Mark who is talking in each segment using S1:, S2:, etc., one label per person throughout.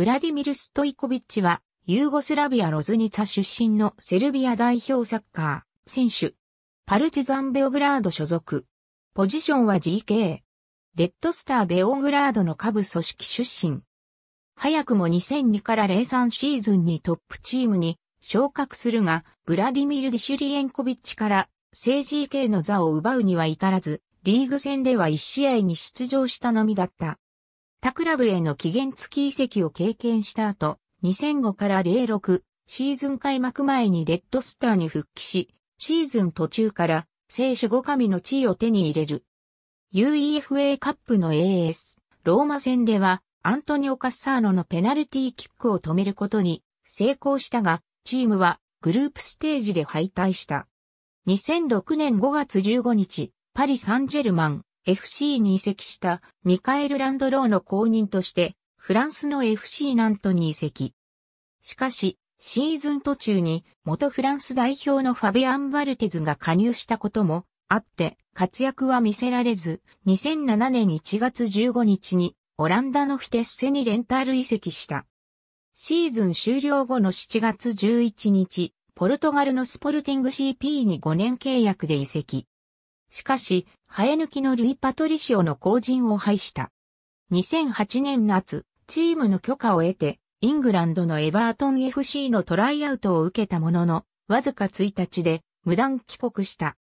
S1: ブラディミル・ストイコビッチは、ユーゴスラビア・ロズニツァ出身のセルビア代表サッカー選手。パルチザン・ベオグラード所属。ポジションは GK。レッドスター・ベオグラードの下部組織出身。早くも2002から03シーズンにトップチームに昇格するが、ブラディミル・ディシュリエンコビッチから正 GK の座を奪うには至らず、リーグ戦では1試合に出場したのみだった。他クラブへの期限付き移籍を経験した後、2005から06シーズン開幕前にレッドスターに復帰し、シーズン途中から聖守護神の地位を手に入れる。UEFA カップの AS、ローマ戦ではアントニオ・カッサーノのペナルティーキックを止めることに成功したが、チームはグループステージで敗退した。2006年5月15日、パリ・サンジェルマン、FC に移籍したミカエル・ランドローの後任としてフランスの FC ナントに移籍。しかし、シーズン途中に元フランス代表のファビアン・バルテズが加入したこともあって活躍は見せられず、2007年1月15日にオランダのフィテッセにレンタル移籍した。シーズン終了後の7月11日、ポルトガルのスポルティング CP に5年契約で移籍。しかし、生え抜きのルイ・パトリシオの後陣を排した。2008年夏、チームの許可を得て、イングランドのエバートン FC のトライアウトを受けたものの、わずか1日で無断帰国した。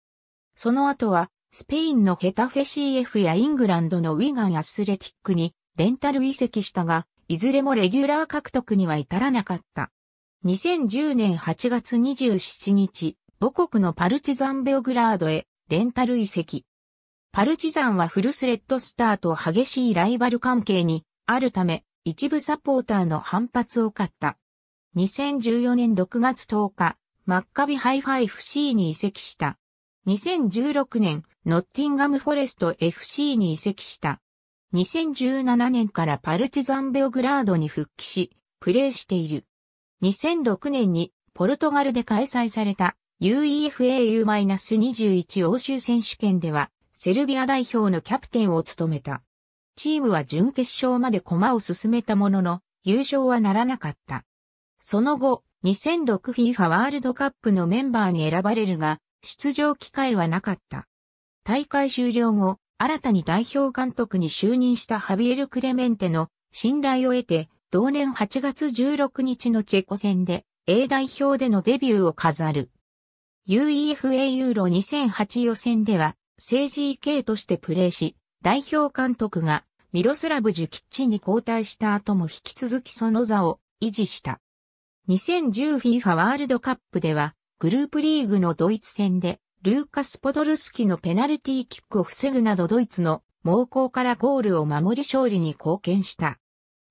S1: その後は、スペインのヘタフェ CF やイングランドのウィガンアスレティックにレンタル移籍したが、いずれもレギュラー獲得には至らなかった。2010年8月27日、母国のパルチザンベオグラードへレンタル移籍。パルチザンはフルスレッドスターと激しいライバル関係にあるため、一部サポーターの反発を買った。2014年6月10日、マッカビハイファ FC に移籍した。2016年、ノッティンガムフォレスト FC に移籍した。2017年からパルチザンベオグラードに復帰し、プレーしている。2006年にポルトガルで開催された UEFA U-21 欧州選手権ではセルビア代表のキャプテンを務めた。チームは準決勝まで駒を進めたものの、優勝はならなかった。その後、2006FIFA ワールドカップのメンバーに選ばれるが、出場機会はなかった。大会終了後、新たに代表監督に就任したハビエル・クレメンテの信頼を得て、同年8月16日のチェコ戦で A 代表でのデビューを飾る。UEFA ユーロ2008予選では政治 EK としてプレーし、代表監督がミロスラブ・ジュキッチに交代した後も引き続きその座を維持した。2010FIFA ワールドカップでは、グループリーグのドイツ戦で、ルーカス・ポドルスキのペナルティーキックを防ぐなどドイツの猛攻からゴールを守り勝利に貢献した。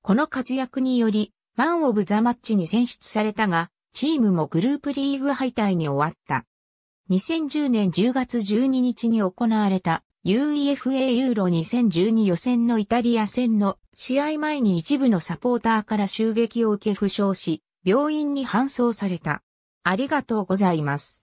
S1: この活躍により、マン・オブ・ザ・マッチに選出されたが、チームもグループリーグ敗退に終わった。2010年10月12日に行われた UEFA ユーロ2012予選のイタリア戦の試合前に一部のサポーターから襲撃を受け負傷し、病院に搬送された。ありがとうございます。